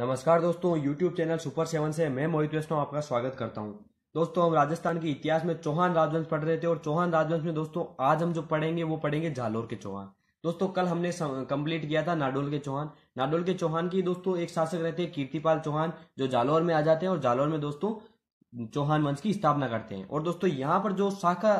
नमस्कार दोस्तों YouTube channel super seven से मैं मोहित वैष्णव आपका स्वागत करता हूं दोस्तों हम राजस्थान के इतिहास में चौहान राजवंश पढ़ रहे थे और चौहान राजवंश में दोस्तों आज हम जो पढ़ेंगे वो पढ़ेंगे झालोर के चौहान दोस्तों कल हमने कंप्लीट किया था नाडोल के चौहान नाडोल के चौहान की दोस्तों एक शासक रहते हैं कीर्तिपाल चौहान जो जालौर में आ जाते हैं और जालौर में दोस्तों चौहान वंश की स्थापना करते हैं और दोस्तों यहाँ पर जो शाखा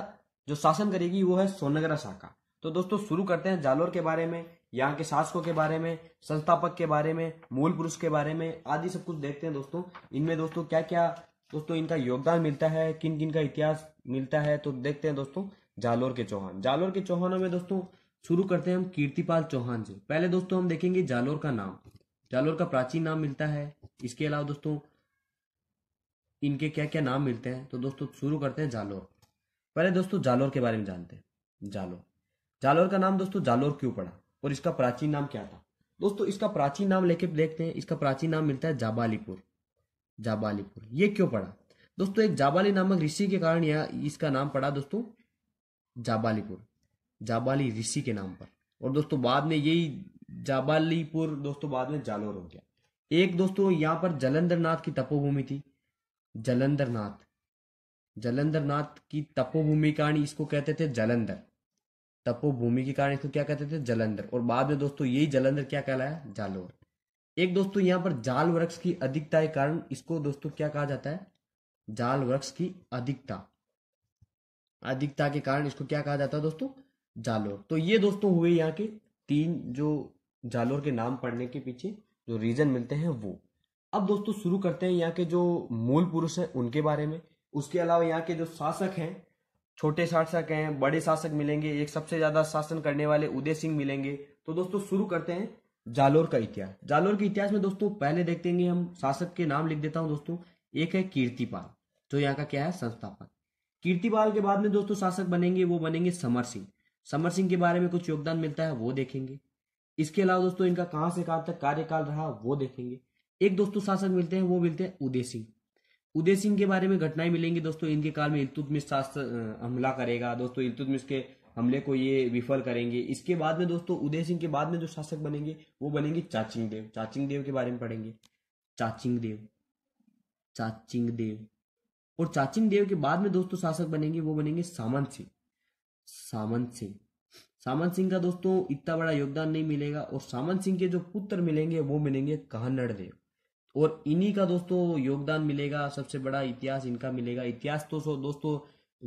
जो शासन करेगी वो है सोनगरा शाखा तो दोस्तों शुरू करते हैं जालौर के बारे में यहाँ के शासकों के बारे में संस्थापक के बारे में मूल पुरुष के बारे में आदि सब कुछ देखते हैं दोस्तों इनमें दोस्तों क्या क्या दोस्तों इनका योगदान मिलता है किन किन का इतिहास मिलता है तो देखते हैं दोस्तों जालोर के चौहान जालोर के चौहानों में दोस्तों शुरू करते हैं हम कीर्तिपाल चौहान से पहले दोस्तों हम देखेंगे जालोर का नाम जालोर का प्राचीन नाम मिलता है इसके अलावा दोस्तों इनके क्या क्या नाम मिलते हैं तो दोस्तों शुरू करते हैं जालोर पहले दोस्तों जालोर के बारे में जानते हैं जालोर जालोर का नाम दोस्तों जालोर क्यों पड़ा और इसका प्राचीन नाम क्या था दोस्तों इसका प्राचीन नाम लेके देखते हैं इसका प्राचीन नाम मिलता है जाबालीपुर जाबालीपुर ये क्यों पड़ा दोस्तों एक जाबाली नामक ऋषि के कारण यह इसका नाम पड़ा दोस्तों जाबालीपुर जाबाली ऋषि के नाम पर और दोस्तों बाद में यही जाबालीपुर दोस्तों बाद में जालोर हो गया एक दोस्तों यहाँ पर जलंधर नाथ की तपोभूमि थी जलंधर नाथ जलंधर नाथ की तपोभूमि कारण इसको कहते थे जलंधर तपोभूमि के कारण इसको क्या कहते थे जलंधर और बाद में दोस्तों यही जलंधर क्या कहलाया जालोर एक दोस्तों यहाँ पर जाल वृक्ष की अधिकता के कारण इसको दोस्तों क्या कहा जाता है जाल वृक्ष की अधिकता अधिकता के कारण इसको क्या कहा जाता है दोस्तों जालोर तो ये दोस्तों हुए यहाँ के तीन जो जालोर के नाम पढ़ने के पीछे जो रीजन मिलते हैं वो अब दोस्तों शुरू करते हैं यहाँ के जो मूल पुरुष हैं उनके बारे में उसके अलावा यहाँ के जो शासक हैं छोटे शासक हैं बड़े शासक मिलेंगे एक सबसे ज्यादा शासन करने वाले उदय सिंह मिलेंगे तो दोस्तों शुरू करते हैं जालोर का इतिहास जालोर के इतिहास में दोस्तों पहले देखते हैं हम शासक के नाम लिख देता हूं दोस्तों एक है कीर्तिपाल जो यहाँ का क्या है संस्थापक कीर्तिपाल के बाद में दोस्तों शासक बनेंगे वो बनेंगे समर सिंह समर सिंह के बारे में कुछ योगदान मिलता है वो देखेंगे इसके अलावा दोस्तों इनका कहाँ से कहां तक कार्यकाल रहा वो देखेंगे एक दोस्तों शासक मिलते हैं वो मिलते हैं उदय सिंह उदय सिंह के बारे में घटनाएं मिलेंगी दोस्तों इनके काल में इल्तुतमिश शास्त्र हमला करेगा दोस्तों इल्तुतमिश के हमले को ये विफल करेंगे इसके बाद में दोस्तों उदय सिंह के बाद में जो शासक बनेंगे वो बनेंगे चाचिंग देव चाचिंग देव के बारे में पढ़ेंगे चाचिंग देव चाचिंग देव और चाचिंग देव के बाद में दोस्तों शासक बनेंगे वो बनेंगे सामंत सिंह सामंत सिंह सामंत सिंह का दोस्तों इतना बड़ा योगदान नहीं मिलेगा और सामंत सिंह के जो पुत्र मिलेंगे वो मिलेंगे कहानड़ देव और इन्हीं का दोस्तों योगदान मिलेगा सबसे बड़ा इतिहास इनका मिलेगा इतिहास तो सो दोस्तों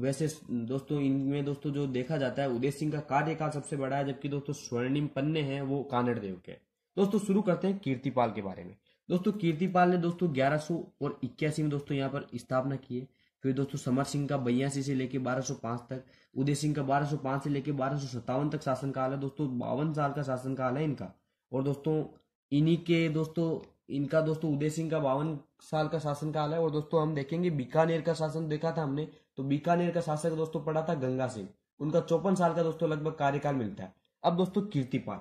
वैसे दोस्तों इनमें दोस्तों जो देखा जाता है उदय सिंह का कार्यकाल सबसे बड़ा है जबकि दोस्तों स्वर्णिम पन्ने हैं वो कानड़ देव के दोस्तों शुरू करते हैं कीर्तिपाल के बारे में दोस्तों कीर्तिपाल ने दोस्तों ग्यारह और इक्यासी में दोस्तों यहाँ पर स्थापना की है फिर दोस्तों समर सिंह का बयासी से लेकर बारह तक उदय सिंह का बारह से लेकर बारह तक शासनकाल है दोस्तों बावन साल का शासनकाल है इनका और दोस्तों इन्हीं के दोस्तों इनका दोस्तों उदय सिंह का बावन साल का शासन काल है और दोस्तों हम देखेंगे बीकानेर का शासन देखा था हमने तो बीकानेर का शासक दोस्तों पड़ा था गंगा सिंह उनका चौपन साल का दोस्तों लगभग कार्यकाल मिलता है अब दोस्तों कीर्तिपाल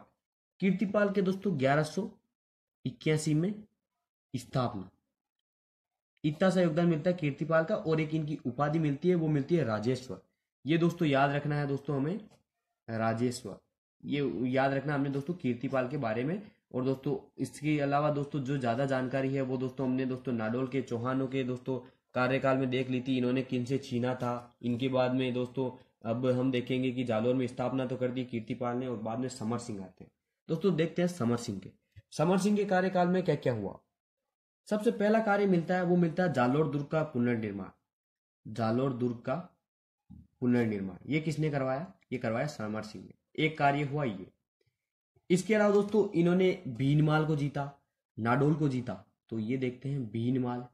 कीर्तिपाल के दोस्तों ग्यारह इक्यासी में स्थापना इतना सा योगदान मिलता है कीर्तिपाल का और एक इनकी उपाधि मिलती है वो मिलती है राजेश्वर ये दोस्तों याद रखना है दोस्तों हमें राजेश्वर ये याद रखना हमने दोस्तों कीर्तिपाल के बारे में और दोस्तों इसके अलावा दोस्तों जो ज़्यादा जानकारी है वो दोस्तों हमने दोस्तों नाडोल के चौहानों के दोस्तों कार्यकाल में देख ली थी इन्होंने किन से छीना था इनके बाद में दोस्तों अब हम देखेंगे कि जालोर में स्थापना तो कर दी कीर्तिपाल ने और बाद में समर सिंह आते हैं दोस्तों देखते हैं समर सिंह के समर सिंह के कार्यकाल में क्या क्या हुआ सबसे पहला कार्य मिलता है वो मिलता है जालोर दुर्ग का पुनर्निर्माण जालोर दुर्ग का पुनर्निर्माण ये किसने करवाया ये करवाया समर सिंह ने एक कार्य हुआ ये इसके अलावा दोस्तों इन्होंने माल को जीता नाडोल को जीता तो ये देखते हैं भीनमाल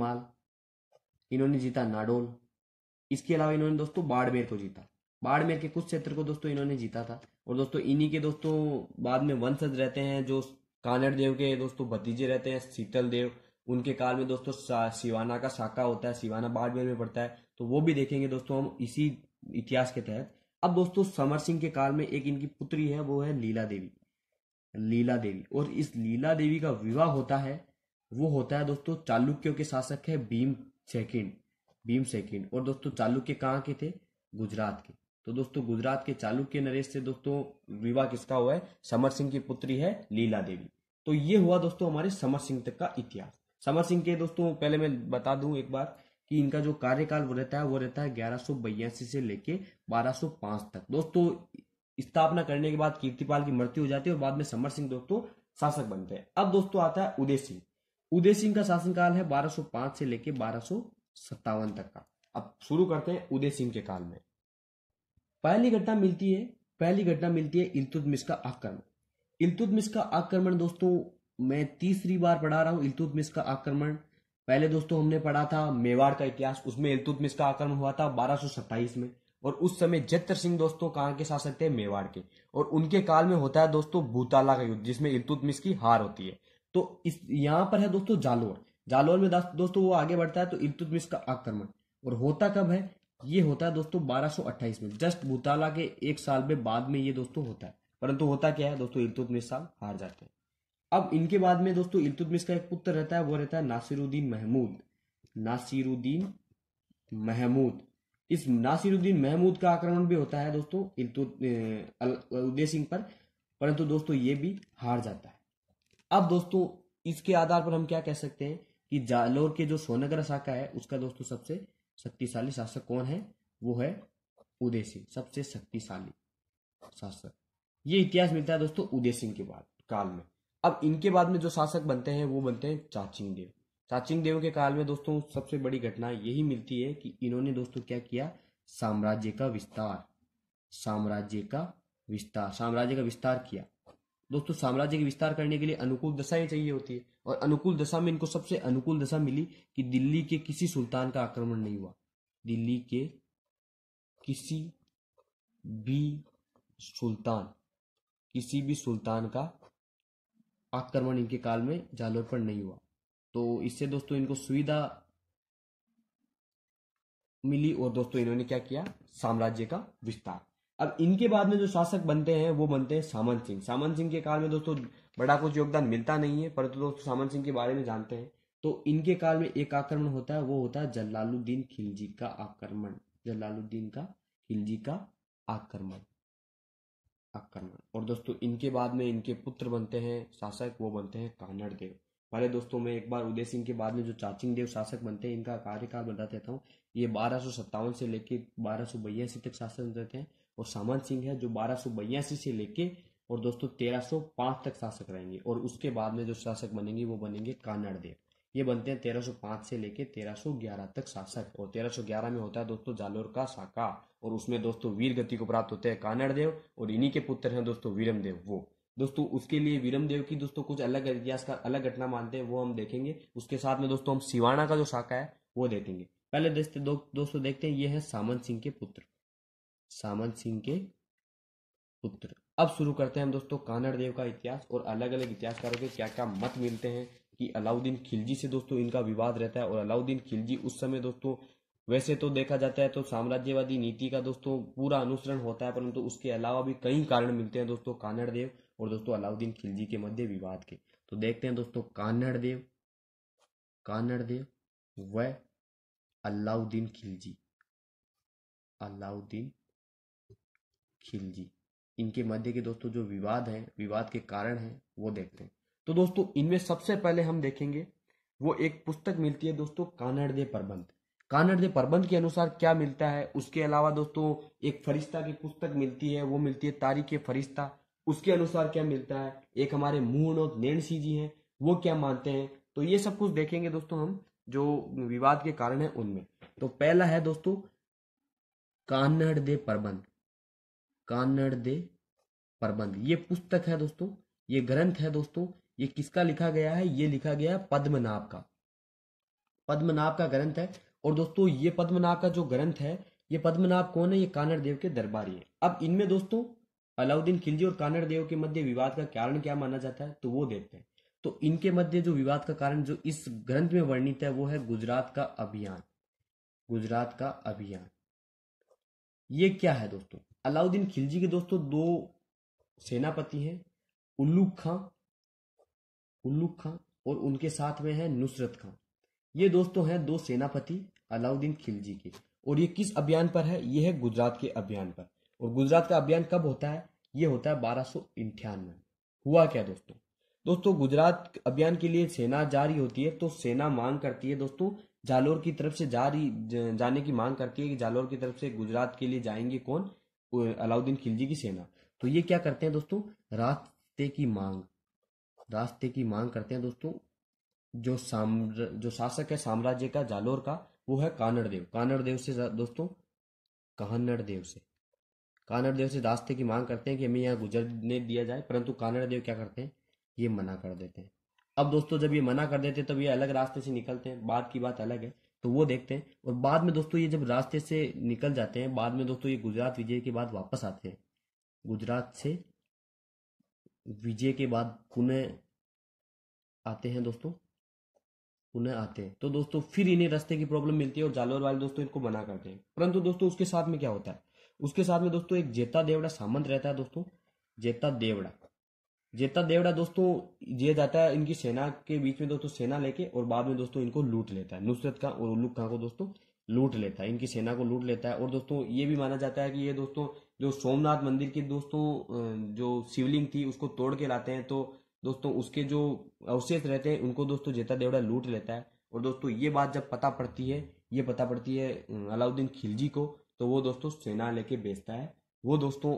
माल इन्होंने जीता नाडोल इसके अलावा इन्होंने दोस्तों बाड़मेर को जीता बाड़मेर के कुछ क्षेत्र को दोस्तों इन्होंने जीता था और दोस्तों इन्हीं के दोस्तों बाद में वंशज रहते हैं जो कानड़ देव के दोस्तों भतीजे रहते हैं शीतल देव उनके काल में दोस्तों शिवाना का शाखा होता है शिवाना बाड़मेर में पड़ता है तो वो भी देखेंगे दोस्तों हम इसी इतिहास के तहत अब दोस्तों समर सिंह के काल में एक इनकी पुत्री है वो है लीला देवी लीला देवी और इस लीला देवी का विवाह होता है वो होता है दोस्तों चालुक्यों के शासक है भीम सेकेंड भीम सेकेंड और दोस्तों चालुक्य कहाँ के थे गुजरात के तो दोस्तों गुजरात के चालुक्य नरेश से दोस्तों विवाह किसका हुआ है समर सिंह की पुत्री है लीला देवी तो ये हुआ दोस्तों हमारे समर सिंह तक का इतिहास समर सिंह के दोस्तों पहले मैं बता दूं एक बार कि इनका जो कार्यकाल वो रहता है वो रहता है ग्यारह से लेके 1205 तक दोस्तों स्थापना करने के बाद कीर्तिपाल की मृत्यु हो जाती है और बाद में समर सिंह दोस्तों शासक बनते हैं अब दोस्तों आता है उदय सिंह उदय सिंह का शासनकाल है 1205 से लेके बारह तक का अब शुरू करते हैं उदय सिंह के काल में पहली घटना मिलती है पहली घटना मिलती है इलतुतमिश का आक्रमण इलतुतमिश का आक्रमण दोस्तों मैं तीसरी बार पढ़ा रहा हूं इलतुतमिश का आक्रमण पहले दोस्तों हमने पढ़ा था मेवाड़ का इतिहास उसमें इलतुतमिश का आक्रमण हुआ था बारह में और उस समय जत्र सिंह दोस्तों कहाँ के शासक थे मेवाड़ के और उनके काल में होता है दोस्तों भूताला का युद्ध जिसमें इलतुतमिश की हार होती है तो इस यहाँ पर है दोस्तों जालोर जालोर में दोस्तों वो आगे बढ़ता है तो इलतुतमिश का आक्रमण और होता कब है ये होता है दोस्तों बारह में जस्ट भूताला के एक साल में बाद में ये दोस्तों होता है परंतु होता क्या है दोस्तों इलतुतमिश साल हार जाते हैं अब इनके बाद में दोस्तों इलतुतमिश का एक पुत्र रहता है वो रहता है नासिरुद्दीन महमूद नासिरुद्दीन महमूद इस नासिरुद्दीन महमूद का आक्रमण भी होता है दोस्तों उदय सिंह पर परंतु दोस्तों ये भी हार जाता है अब दोस्तों इसके आधार पर हम क्या कह सकते हैं कि जालोर के जो सोनगर शाखा है उसका दोस्तों सबसे शक्तिशाली शासक कौन है वो है उदय सिंह सबसे शक्तिशाली शासक ये इतिहास मिलता है दोस्तों उदय सिंह के बाद काल में अब इनके बाद में जो शासक बनते हैं वो बनते हैं चाचिंग देव चाचिंग देव के काल में दोस्तों सबसे बड़ी घटना यही मिलती है कि इन्होंने दोस्तों क्या किया साम्राज्य का विस्तार साम्राज्य का विस्तार साम्राज्य का विस्तार किया दोस्तों साम्राज्य के विस्तार करने के लिए अनुकूल दशाएं चाहिए होती है और अनुकूल दशा में इनको सबसे अनुकूल दशा मिली कि दिल्ली के किसी सुल्तान का आक्रमण नहीं हुआ दिल्ली के किसी भी सुल्तान किसी भी सुल्तान का आक्रमण इनके काल में जालौर पर नहीं हुआ तो इससे दोस्तों इनको सुविधा मिली और दोस्तों इन्होंने क्या किया साम्राज्य का विस्तार अब इनके बाद में जो शासक बनते हैं वो बनते हैं सामंत सिंह सामंत सिंह के काल में दोस्तों बड़ा कुछ योगदान मिलता नहीं है परंतु तो दोस्तों सामंत सिंह के बारे में जानते हैं तो इनके काल में एक आक्रमण होता है वो होता है जलालुद्दीन खिलजी का आक्रमण जलालुद्दीन का खिलजी का आक्रमण आक्रमण और दोस्तों इनके बाद में इनके पुत्र बनते हैं शासक वो बनते हैं कानड़ देव पहले दोस्तों मैं एक बार उदय सिंह के बाद में जो चाचिंग देव शासक बनते हैं इनका कार्यकाल बता देता हूँ ये बारह से लेके बारह तक शासन रहते हैं और सामान सिंह है जो बारह से लेके और दोस्तों 1305 तक शासक रहेंगे और उसके बाद में जो शासक बनेंगे वो बनेंगे कानड़ देव ये बनते हैं 1305 से सौ 1311 तक शासक और 1311 में होता है दोस्तों जालोर का शाखा और उसमें दोस्तों वीर गति को प्राप्त होते हैं कानड़देव और इन्हीं के पुत्र हैं दोस्तों वीरमदेव वो दोस्तों उसके लिए वीरमदेव की दोस्तों कुछ अलग इतिहास का अलग घटना मानते हैं वो हम देखेंगे उसके साथ में दोस्तों हम सिवाना का जो शाखा है वो देखेंगे पहले देखते दो, दोस्तों देखते हैं ये है सामंत सिंह के पुत्र सामंत सिंह के पुत्र अब शुरू करते हैं हम दोस्तों कानड़ देव का इतिहास और अलग अलग इतिहासकारों के क्या क्या मत मिलते हैं कि अलाउद्दीन खिलजी से दोस्तों इनका विवाद रहता है और अलाउद्दीन खिलजी उस समय दोस्तों वैसे तो देखा जाता है तो साम्राज्यवादी नीति का दोस्तों पूरा अनुसरण होता है परंतु तो उसके अलावा भी कई कारण मिलते हैं दोस्तों कानड़ देव और दोस्तों अलाउद्दीन खिलजी के मध्य विवाद के तो देखते हैं दोस्तों कानड़ देव कानड़ देव व अलाउद्दीन खिलजी अलाउद्दीन खिलजी इनके मध्य के दोस्तों जो विवाद है विवाद के कारण है वो देखते हैं तो दोस्तों इनमें सबसे पहले हम देखेंगे वो एक पुस्तक मिलती है दोस्तों कानड़ प्रबंध कानड़ प्रबंध के अनुसार क्या मिलता है उसके अलावा दोस्तों एक फरिश्ता की पुस्तक मिलती है वो मिलती है तारीख फरिश्ता उसके अनुसार क्या मिलता है एक हमारे मून और सी जी हैं वो क्या मानते हैं तो ये सब कुछ देखेंगे दोस्तों हम जो विवाद के कारण है उनमें तो पहला है दोस्तों कानड़ दे प्रबंध कानड़ दे प्रबंध ये पुस्तक है दोस्तों ये ग्रंथ है दोस्तों ये किसका लिखा गया है ये लिखा गया है पद्मनाभ का पद्मनाभ का ग्रंथ है और दोस्तों ये पद्मनाभ का जो ग्रंथ है ये पद्मनाभ कौन है ये कानड़ देव के दरबारी है अब इनमें दोस्तों अलाउद्दीन खिलजी और कानर देव के मध्य विवाद का कारण क्या माना जाता है तो वो देखते हैं तो इनके मध्य जो विवाद का कारण जो इस ग्रंथ में वर्णित है वो है गुजरात का अभियान गुजरात का अभियान ये क्या है दोस्तों अलाउद्दीन खिलजी के दोस्तों दो सेनापति हैं उल्लू खां उल्लू खां और उनके साथ में है नुसरत खां ये दोस्तों हैं दो सेनापति अलाउद्दीन खिलजी के और ये किस अभियान पर है ये है गुजरात के अभियान पर और गुजरात का अभियान कब होता है ये होता है बारह इंठानवे हुआ क्या दोस्तों दोस्तों गुजरात अभियान के लिए सेना जारी होती है तो सेना मांग करती है दोस्तों जालोर की तरफ से जारी जाने की मांग करती है कि जालोर की तरफ से गुजरात के लिए जाएंगे कौन अलाउद्दीन खिलजी की सेना तो ये क्या करते हैं दोस्तों रास्ते की मांग रास्ते की मांग करते हैं दोस्तों जो साम्र जो शासक है साम्राज्य का जालोर का वो है कानड़ देव कानड़ देव से दोस्तों कानड़ देव से कानड़ देव से रास्ते की मांग करते हैं कि हमें यहाँ गुजरने दिया जाए परंतु कानड़ देव क्या करते हैं ये मना कर देते हैं अब दोस्तों जब ये मना कर देते हैं तब ये अलग रास्ते से निकलते हैं बाद की बात अलग है तो वो देखते हैं और बाद में दोस्तों ये जब रास्ते से निकल जाते हैं बाद में दोस्तों ये गुजरात विजय के बाद वापस आते हैं गुजरात से विजय के बाद पुनः आते हैं दोस्तों पुनः आते हैं तो दोस्तों फिर इन्हें रास्ते की प्रॉब्लम मिलती है और जालोर वाले दोस्तों इनको मना करते हैं परंतु दोस्तों उसके साथ में क्या होता है उसके साथ में दोस्तों एक जेता देवड़ा सामंत रहता है दोस्तों जेता देवड़ा जेता देवड़ा दोस्तों ये जाता है इनकी सेना के बीच में दोस्तों सेना लेके और बाद में दोस्तों इनको लूट लेता है नुसरत का और उल्लू खां को दोस्तों लूट लेता है इनकी सेना को लूट लेता है और दोस्तों ये भी माना जाता है कि ये दोस्तों जो सोमनाथ मंदिर के दोस्तों जो शिवलिंग थी उसको तोड़ के लाते हैं तो दोस्तों उसके जो अवशेष रहते हैं उनको दोस्तों जेता देवड़ा लूट लेता है और दोस्तों ये बात जब पता पड़ती है ये पता पड़ती है अलाउद्दीन खिलजी को तो वो दोस्तों सेना लेके बेचता है वो दोस्तों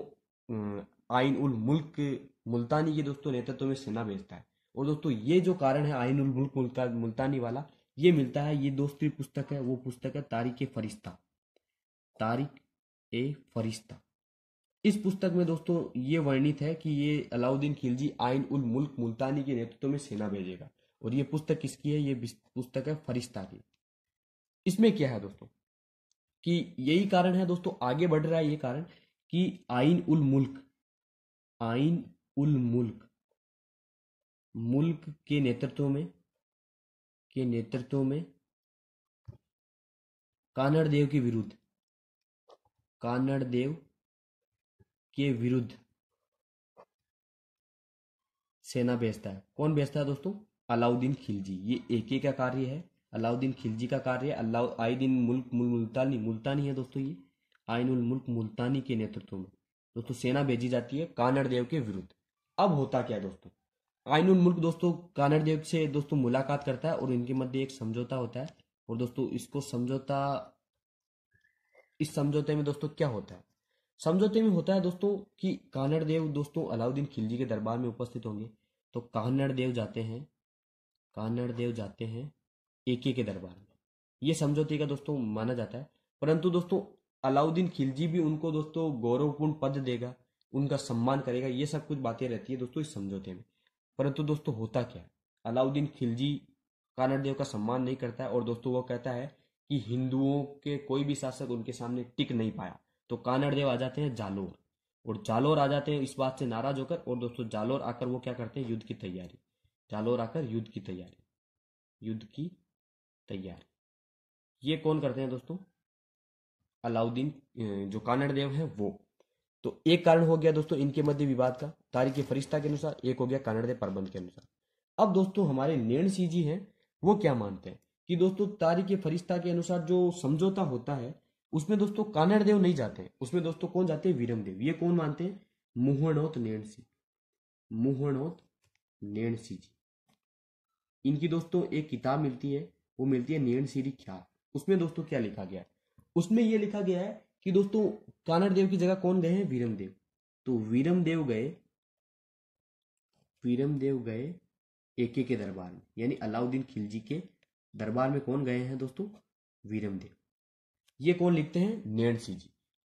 आइन उल मुल्क मुल्तानी के दोस्तों नेतृत्व में सेना बेचता है और दोस्तों ये जो कारण है आइन उल मुल्क मुल्तानी वाला ये मिलता है ये दोस्ती पुस्तक है वो पुस्तक है तारीख ए फरिश्ता तारीख ए फरिश्ता इस पुस्तक में दोस्तों ये वर्णित है कि ये अलाउद्दीन खिलजी आइन उल मुल्क मुल्तानी के नेतृत्व में सेना भेजेगा और ये पुस्तक किसकी है ये पुस्तक है फरिश्ता की इसमें क्या है दोस्तों कि यही कारण है दोस्तों आगे बढ़ रहा है ये कारण कि आइन उल मुल्क आइन उल मुल्क मुल्क के नेतृत्व में के नेतृत्व में कानड़ देव के विरुद्ध कानड़ देव के विरुद्ध सेना भेजता है कौन भेजता है दोस्तों अलाउद्दीन खिलजी ये एक ही का कार्य है अलाउद्दीन खिलजी का कार्य अलाउ आईदीन मुल्क मुल्तानी मुल्तानी है दोस्तों ये आइन उल मुल्क मुल्तानी के नेतृत्व में दोस्तों सेना भेजी जाती है कानड़ देव के विरुद्ध अब होता क्या है दोस्तों आइन उल मुल्क दोस्तों कानड़ देव से दोस्तों मुलाकात करता है और इनके मध्य एक समझौता होता है और दोस्तों इसको समझौता इस समझौते में दोस्तों क्या होता है समझौते में होता है दोस्तों कि कानड़ देव दोस्तों अलाउद्दीन खिलजी के दरबार में उपस्थित होंगे तो कानड़ देव जाते हैं कानड़ देव जाते हैं एके के दरबार में ये समझौते का दोस्तों माना जाता है परंतु दोस्तों अलाउद्दीन खिलजी भी उनको दोस्तों गौरवपूर्ण पद देगा उनका सम्मान करेगा ये सब कुछ बातें रहती है दोस्तों इस समझौते में परंतु दोस्तों होता क्या अलाउद्दीन खिलजी देव का सम्मान नहीं करता है और दोस्तों वो कहता है कि हिंदुओं के कोई भी शासक उनके सामने टिक नहीं पाया तो कानड़देव आ जाते हैं जालोर और जालोर आ जाते हैं इस बात से नाराज होकर और दोस्तों जालोर आकर वो क्या करते हैं युद्ध की तैयारी जालोर आकर युद्ध की तैयारी युद्ध की तैयारी ये कौन करते हैं दोस्तों अलाउद्दीन जो कानड़देव है वो तो एक कारण हो गया दोस्तों इनके मध्य विवाद का तारीख फरिश्ता के अनुसार एक हो गया कानड़देव प्रबंध के अनुसार अब दोस्तों हमारे नेण सिंह जी हैं वो क्या मानते हैं कि दोस्तों तारीख फरिश्ता के अनुसार जो समझौता होता है उसमें दोस्तों कानर देव नहीं जाते उसमें दोस्तों कौन जाते हैं वीरम देव ये कौन मानते हैं मोहनौत नेणसी मोहनौत नेणसी जी इनकी दोस्तों एक किताब मिलती है वो मिलती है नेण सीरी ख्याल उसमें दोस्तों क्या लिखा गया है उसमें ये लिखा गया है कि दोस्तों कानर देव की जगह कौन गए हैं वीरम देव तो वीरम देव गए वीरम देव गए एके के दरबार में यानी अलाउद्दीन खिलजी के दरबार में कौन गए हैं दोस्तों वीरम देव ये कौन लिखते हैं सिंह जी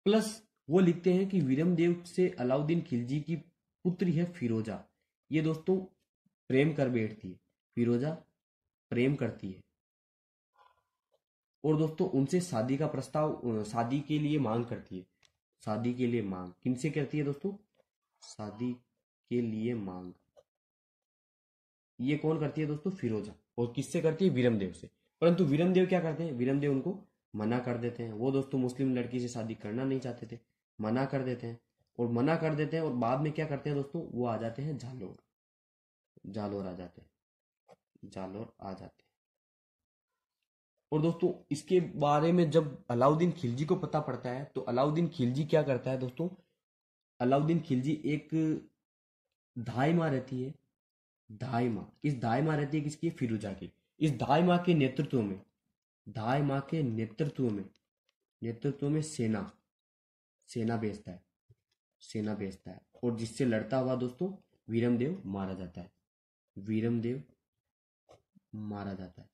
प्लस वो लिखते हैं कि वीरम देव से अलाउद्दीन खिलजी की पुत्री है फिरोजा ये दोस्तों प्रेम कर बैठती है फिरोजा प्रेम करती है और दोस्तों उनसे शादी का प्रस्ताव शादी के लिए मांग करती है शादी के लिए मांग किनसे करती है दोस्तों शादी के लिए मांग ये कौन करती है दोस्तों फिरोजा और किससे करती है वीरमदेव से परंतु वीरमदेव क्या करते हैं वीरमदेव उनको मना कर देते हैं वो दोस्तों तो मुस्लिम लड़की से शादी करना नहीं चाहते थे मना कर देते हैं और मना कर देते हैं और बाद में क्या करते हैं दोस्तों वो आ जाते हैं जालोर जालोर आ जाते हैं जालोर आ जाते हैं और दोस्तों इसके बारे में जब अलाउद्दीन खिलजी को पता पड़ता है तो अलाउद्दीन खिलजी क्या करता है दोस्तों अलाउद्दीन खिलजी एक धाई माँ रहती है धाई माँ इस धाई माँ रहती है किसकी फिरोजा की इस धाई माँ के नेतृत्व में धाय माँ के नेतृत्व में नेतृत्व में सेना सेना भेजता है सेना भेजता है और जिससे लड़ता हुआ दोस्तों वीरमदेव मारा जाता है वीरमदेव मारा जाता है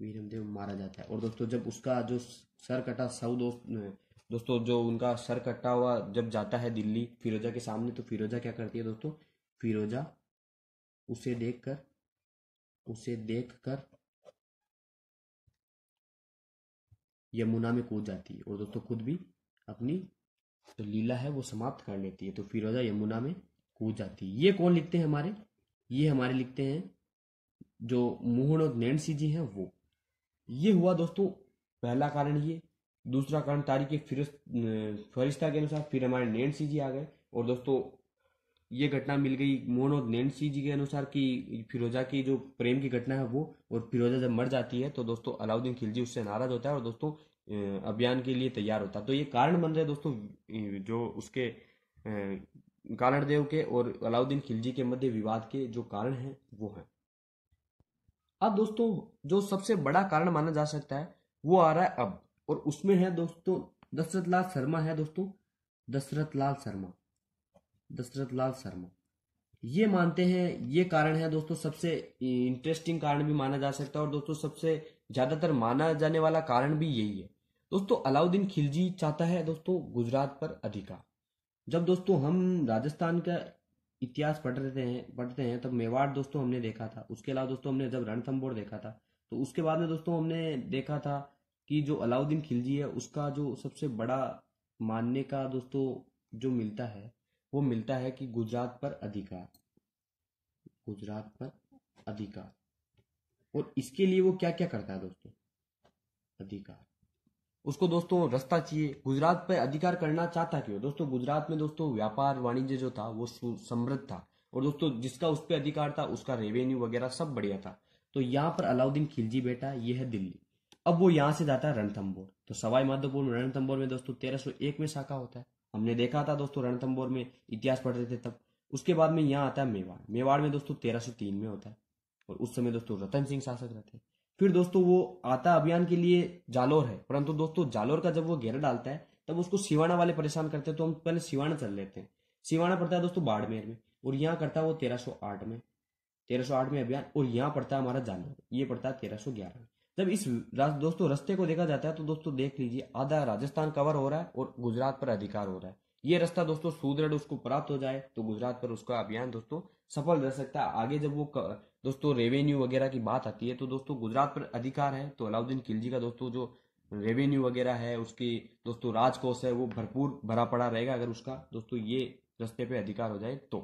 वीरमदेव मारा जाता है और दोस्तों जब उसका जो सर कटा सऊ दोस्त दोस्तों जो उनका सर कटा हुआ जब जाता है दिल्ली फिरोजा के सामने तो फिरोजा क्या करती है दोस्तों फिरोजा उसे देखकर उसे देखकर यमुना में कूद जाती है और दोस्तों खुद भी अपनी जो लीला है वो समाप्त कर लेती है तो फिरोजा यमुना में कूद जाती है ये कौन लिखते हैं हमारे ये हमारे लिखते हैं जो मोहन और नैन सिंह जी हैं वो ये हुआ दोस्तों पहला कारण ये दूसरा कारण तारीख फिर फरिश्ता के अनुसार फिर हमारे नैन सिंह जी आ गए और दोस्तों ये घटना मिल गई मोहन और नैन सी जी के अनुसार कि फिरोजा की जो प्रेम की घटना है वो और फिरोजा जब मर जाती है तो दोस्तों अलाउद्दीन खिलजी उससे नाराज होता है और दोस्तों अभियान के लिए तैयार होता है तो ये कारण बन रहे दोस्तों जो उसके कारण देव के और अलाउद्दीन खिलजी के मध्य विवाद के जो कारण है वो है अब दोस्तों जो सबसे बड़ा कारण माना जा सकता है वो आ रहा है अब और उसमें है दोस्तों दशरथ लाल शर्मा है दोस्तों दशरथ लाल शर्मा दशरथ लाल शर्मा ये मानते हैं ये कारण है दोस्तों सबसे इंटरेस्टिंग कारण भी माना जा सकता है और दोस्तों सबसे ज्यादातर माना जाने वाला कारण भी यही है दोस्तों अलाउद्दीन खिलजी चाहता है दोस्तों गुजरात पर अधिकार जब दोस्तों हम राजस्थान का इतिहास पढ़ रहे हैं पढ़ते हैं तब मेवाड़ दोस्तों हमने देखा था उसके अलावा दोस्तों हमने जब रणथम्बोर देखा था तो उसके बाद में दोस्तों हमने देखा था कि जो अलाउद्दीन खिलजी है उसका जो सबसे बड़ा मानने का दोस्तों जो मिलता है वो मिलता है कि गुजरात पर अधिकार गुजरात पर अधिकार और इसके लिए वो क्या क्या करता है दोस्तों अधिकार उसको दोस्तों रास्ता चाहिए गुजरात पर अधिकार करना चाहता क्यों दोस्तों गुजरात में दोस्तों व्यापार वाणिज्य जो था वो समृद्ध था और दोस्तों जिसका उस पर अधिकार था उसका रेवेन्यू वगैरह सब बढ़िया था तो यहाँ पर अलाउद्दीन खिलजी बेटा यह है दिल्ली अब वो यहाँ से जाता है रणथम्बोर तो सवाई माधोपुर में रणथम्बोर में दोस्तों तेरह में शाखा होता है हमने देखा था दोस्तों रणथम्बोर में इतिहास पढ़ते थे तब उसके बाद में यहाँ आता है मेवाड़ मेवाड़ में दोस्तों तेरह सौ तीन में होता है और उस समय दोस्तों रतन सिंह शासक रहते हैं फिर दोस्तों वो आता अभियान के लिए जालोर है परंतु दोस्तों जालोर का जब वो घेरा डालता है तब उसको सिवाना वाले परेशान करते हैं तो हम पहले सिवाना चल लेते हैं सिवाना पड़ता है दोस्तों बाड़मेर में और यहाँ करता है वो तेरह में तेरह में अभियान और यहाँ पड़ता है हमारा जालोर ये पड़ता है तेरह में जब इस दोस्तों रास्ते को देखा जाता है तो दोस्तों देख लीजिए आधा राजस्थान कवर हो रहा है और गुजरात पर अधिकार हो रहा है ये रास्ता दोस्तों सुदृढ़ उसको प्राप्त हो जाए तो गुजरात पर उसका अभियान दोस्तों सफल रह सकता है आगे जब वो दोस्तों रेवेन्यू वगैरह की बात आती है तो दोस्तों गुजरात पर अधिकार है तो अलाउद्दीन खिलजी का दोस्तों जो रेवेन्यू वगैरह है उसकी दोस्तों राजकोष है वो भरपूर भरा पड़ा रहेगा अगर उसका दोस्तों ये रस्ते पे अधिकार हो जाए तो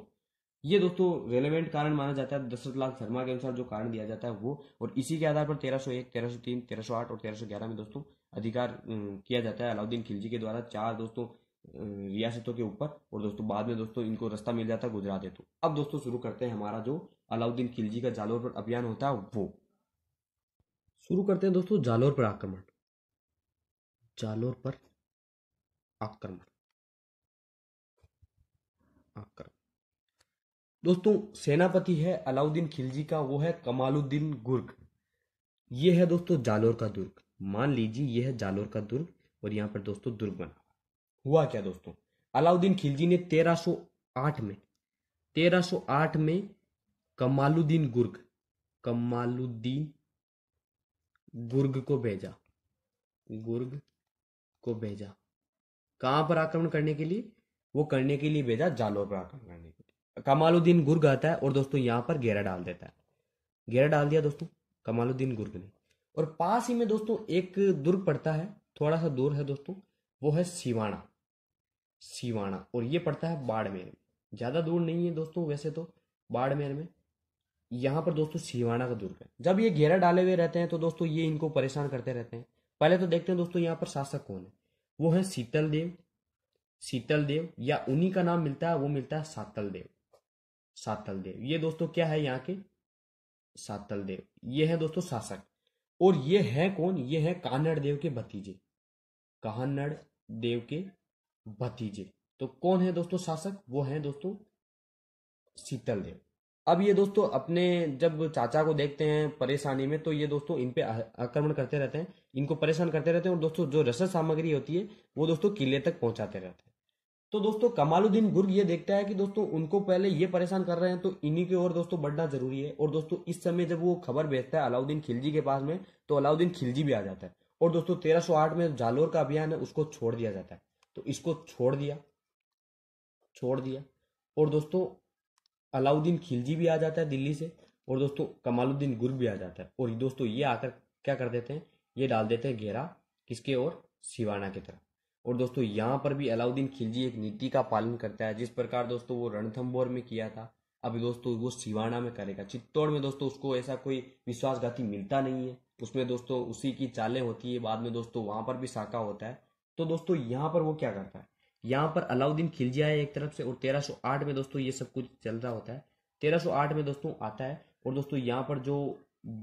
ये दोस्तों रेलेवेंट कारण माना जाता है दशरथ लाख धर्मा के अनुसार जो कारण दिया जाता है वो और इसी के आधार पर तेरह सौ एक तेरह सौ तीन तेरह सौ आठ और तेरह सौ ग्यारह में दोस्तों अधिकार किया जाता है अलाउद्दीन खिलजी के द्वारा चार दोस्तों रियासतों के ऊपर और दोस्तों बाद में दोस्तों इनको रास्ता मिल जाता है गुजरात हेतु तो अब दोस्तों शुरू करते हैं हमारा जो अलाउद्दीन खिलजी का जालोर पर अभियान होता है वो शुरू करते हैं दोस्तों जालोर पर आक्रमण जालोर पर आक्रमण आक्रमण दोस्तों सेनापति है अलाउद्दीन खिलजी का वो है कमालुद्दीन गुर्ग ये है दोस्तों जालोर का दुर्ग मान लीजिए यह है जालोर का दुर्ग और यहाँ पर दोस्तों दुर्ग बना हुआ क्या दोस्तों अलाउद्दीन खिलजी ने 1308 में 1308 में कमालुद्दीन गुर्ग कमालुद्दीन गुर्ग को भेजा गुर्ग को भेजा कहाँ पर आक्रमण करने के लिए वो करने के लिए भेजा जालोर पर आक्रमण करने के लिए कमालुद्दीन गुर्ग आता है और दोस्तों यहाँ पर घेरा डाल देता है घेरा डाल दिया दोस्तों कमालुद्दीन गुर्ग ने और पास ही में दोस्तों एक दुर्ग पड़ता है थोड़ा सा दूर है दोस्तों वो है सीवाणा सीवाणा और ये पड़ता है बाड़मेर में ज़्यादा दूर नहीं है दोस्तों वैसे तो बाड़मेर में यहाँ पर दोस्तों सीवाणा का दुर्ग है जब ये घेरा डाले हुए रहते हैं तो दोस्तों ये इनको परेशान करते रहते हैं पहले तो देखते हैं दोस्तों यहाँ पर शासक कौन है वो है शीतल देव शीतल देव या उन्हीं का नाम मिलता है वो मिलता है सातल देव सातल देव ये दोस्तों क्या है यहाँ के सातल देव ये है दोस्तों शासक और ये है कौन ये है कानड़ देव के भतीजे कानड़ देव के भतीजे तो कौन है दोस्तों शासक वो है दोस्तों शीतल देव अब ये दोस्तों अपने जब चाचा को देखते हैं परेशानी में तो ये दोस्तों इन पे आक्रमण करते रहते हैं इनको परेशान करते रहते हैं और दोस्तों जो रसद सामग्री होती है वो दोस्तों किले तक पहुंचाते रहते हैं तो दोस्तों कमालुद्दीन गुर्ग ये देखता है कि दोस्तों उनको पहले ये परेशान कर रहे हैं तो इन्हीं की ओर दोस्तों बढ़ना जरूरी है और दोस्तों इस समय जब वो खबर भेजता है अलाउद्दीन खिलजी के पास में तो अलाउद्दीन खिलजी भी आ जाता है और दोस्तों तेरह में जालोर का अभियान है उसको छोड़ दिया जाता है तो इसको छोड़ दिया छोड़ दिया और दोस्तों अलाउद्दीन खिलजी भी आ जाता है दिल्ली से और दोस्तों कमालुद्दीन गुर्ग भी आ जाता है और दोस्तों ये आकर क्या कर देते हैं ये डाल देते हैं घेरा किसके और सिवाना की तरफ और दोस्तों यहाँ पर भी अलाउद्दीन खिलजी एक नीति का पालन करता है जिस प्रकार दोस्तों वो रणथम्बोर में किया था अभी दोस्तों वो सिवाना में करेगा चित्तौड़ में दोस्तों उसको ऐसा कोई विश्वासघाती मिलता नहीं है उसमें दोस्तों उसी की चालें होती है बाद में दोस्तों वहां पर भी साका होता है तो दोस्तों यहाँ पर वो क्या करता है यहाँ पर अलाउद्दीन खिलजी आया एक तरफ से और 1308 में दोस्तों ये सब कुछ चल रहा होता है 1308 में दोस्तों आता है और दोस्तों यहाँ पर जो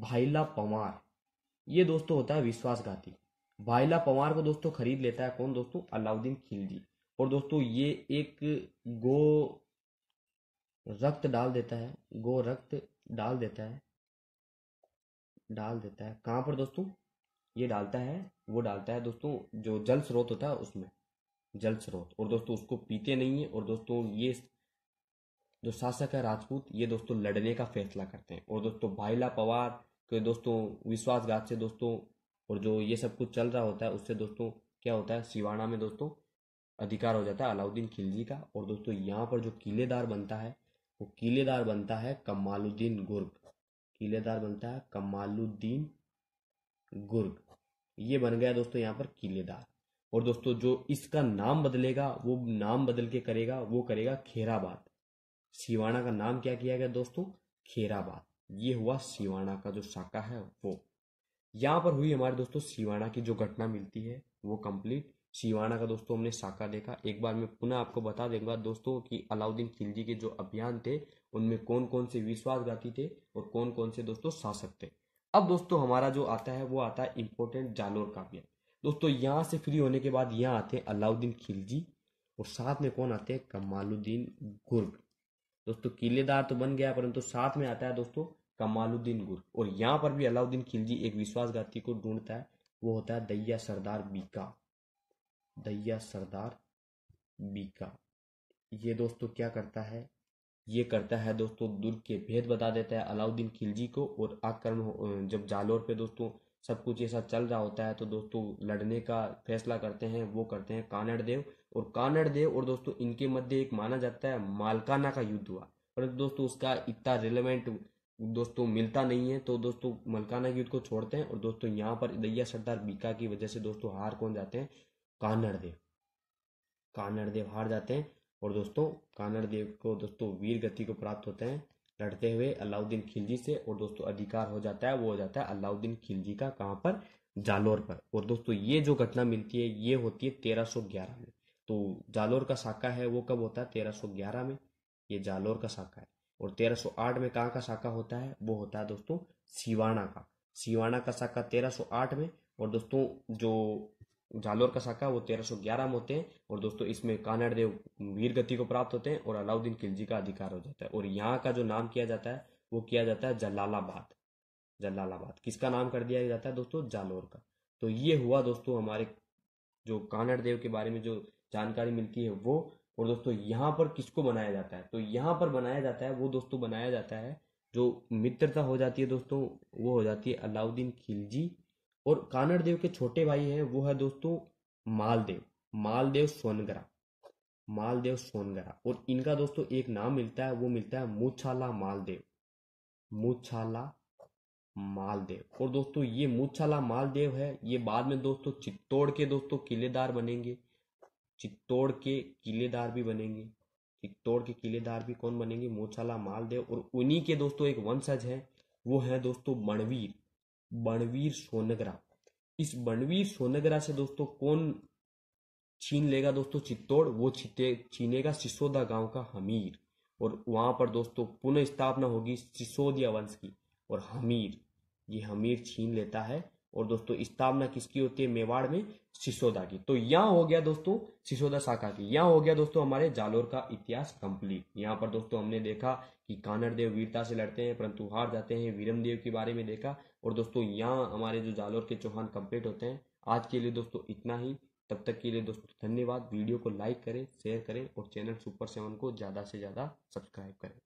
भाईला पंवार ये दोस्तों होता है विश्वासघाती भाईला पवार को दोस्तों खरीद लेता है कौन दोस्तों अलाउद्दीन खिलजी और दोस्तों ये एक गो रक्त डाल देता है गो रक्त डाल देता है डाल देता है कहाँ पर दोस्तों ये डालता है वो डालता है दोस्तों जो जल स्रोत होता है उसमें जल स्रोत और दोस्तों उसको पीते नहीं है और दोस्तों ये जो शासक है राजपूत ये दोस्तों लड़ने का फैसला करते हैं और दोस्तों भाईला पवार के दोस्तों विश्वासघात से दोस्तों और जो ये सब कुछ चल रहा होता है उससे दोस्तों क्या होता है सिवाना में दोस्तों अधिकार हो जाता है अलाउद्दीन खिलजी का और दोस्तों यहाँ पर जो किलेदार बनता है वो किलेदार बनता है कमालुद्दीन गुर्ग किलेदार बनता है कमालुद्दीन गुर्ग ये बन गया दोस्तों यहाँ पर किलेदार और दोस्तों जो इसका नाम बदलेगा वो नाम बदल के करेगा वो करेगा खेराबाद सिवाना का नाम क्या किया गया दोस्तों खेराबाद ये हुआ सिवाना का जो शाखा है वो यहाँ पर हुई हमारे दोस्तों शिवाना की जो घटना मिलती है वो कंप्लीट शिवाना का दोस्तों हमने साका देखा एक बार मैं पुनः आपको बता दूंगा दोस्तों कि अलाउद्दीन खिलजी के जो अभियान थे उनमें कौन कौन से विश्वासघाती थे और कौन कौन से दोस्तों शासक थे अब दोस्तों हमारा जो आता है वो आता है इम्पोर्टेंट जालोर का अभियान दोस्तों यहाँ से फ्री होने के बाद यहाँ आते हैं अलाउद्दीन खिलजी और साथ में कौन आते हैं कमालुद्दीन गुर्ग दोस्तों किलेदार तो बन गया परंतु साथ में आता है दोस्तों कमालुद्दीन गुर और यहाँ पर भी अलाउद्दीन खिलजी एक विश्वासघाती को ढूंढता है वो होता है दैया सरदार बीका दैया सरदार बीका ये दोस्तों क्या करता है ये करता है दोस्तों दुर्ग के भेद बता देता है अलाउद्दीन खिलजी को और आक्रम जब जालोर पे दोस्तों सब कुछ ऐसा चल रहा होता है तो दोस्तों लड़ने का फैसला करते हैं वो करते हैं कानड़ देव और कानड़ देव और दोस्तों इनके मध्य एक माना जाता है मालकाना का युद्ध हुआ पर दोस्तों उसका इतना रिलेवेंट दोस्तों मिलता नहीं है तो दोस्तों मलकाना की युद्ध को छोड़ते हैं और दोस्तों यहाँ पर दैया सरदार बीका की वजह से दोस्तों हार कौन जाते हैं कानड़देव कानड़देव हार जाते हैं और दोस्तों कानड़देव को दोस्तों वीर गति को प्राप्त होते हैं लड़ते हुए अलाउद्दीन खिलजी से और दोस्तों अधिकार हो जाता है वो हो जाता है अलाउद्दीन खिलजी का कहाँ पर जालोर पर और दोस्तों ये जो घटना मिलती है ये होती है तेरह ग्यारह में तो जालोर का शाखा है वो कब होता है तेरह ग्यारह में ये जालोर का शाखा है और 1308 में कहाँ का शाखा होता है वो होता है दोस्तों सीवाणा का सीवाणा का शाखा 1308 में और दोस्तों जो जालोर का शाखा वो 1311 में होते हैं और दोस्तों इसमें कानड़ देव वीर गति को प्राप्त होते हैं और अलाउद्दीन खिलजी का अधिकार हो जाता है और यहाँ का जो नाम किया जाता है वो किया जाता है जलालाबाद जलालाबाद किसका नाम कर दिया जाता है दोस्तों जालोर का तो ये हुआ दोस्तों हमारे जो कानड़ देव के बारे में जो जानकारी मिलती है वो और दोस्तों यहाँ पर किसको बनाया जाता है तो यहाँ पर बनाया जाता है वो दोस्तों बनाया जाता है जो मित्रता हो जाती है दोस्तों वो हो जाती है अलाउद्दीन खिलजी और कानड़ देव के छोटे भाई हैं वो है दोस्तों मालदेव मालदेव सोनगरा मालदेव सोनगरा और इनका दोस्तों एक नाम मिलता है वो मिलता है मुछाला मालदेव मुछाला मालदेव और दोस्तों ये मुछाला मालदेव है ये बाद में दोस्तों चित्तौड़ के दोस्तों किलेदार बनेंगे चित्तौड़ के किलेदार भी बनेंगे चित्तौड़ के किलेदार भी कौन बनेंगे मोछाला मालदेव और उन्हीं के दोस्तों एक वंशज है वो है दोस्तों बणवीर बणवीर सोनगरा इस बणवीर सोनगरा से दोस्तों कौन छीन लेगा दोस्तों चित्तौड़ वो छीते छीनेगा सिसोदा गांव का हमीर और वहां पर दोस्तों पुनः स्थापना होगी सिसोदिया वंश की और हमीर ये हमीर छीन लेता है और दोस्तों स्थापना किसकी होती है मेवाड़ में सिसोदा की तो यहाँ हो गया दोस्तों सिसोदा शाखा की यहाँ हो गया दोस्तों हमारे जालोर का इतिहास कंप्लीट यहाँ पर दोस्तों हमने देखा कि कानर देव वीरता से लड़ते हैं परंतु हार जाते हैं वीरम देव के बारे में देखा और दोस्तों यहाँ हमारे जो जालोर के चौहान कंप्लीट होते हैं आज के लिए दोस्तों इतना ही तब तक के लिए दोस्तों धन्यवाद वीडियो को लाइक करें शेयर करें और चैनल सुपर सेवन को ज़्यादा से ज़्यादा सब्सक्राइब करें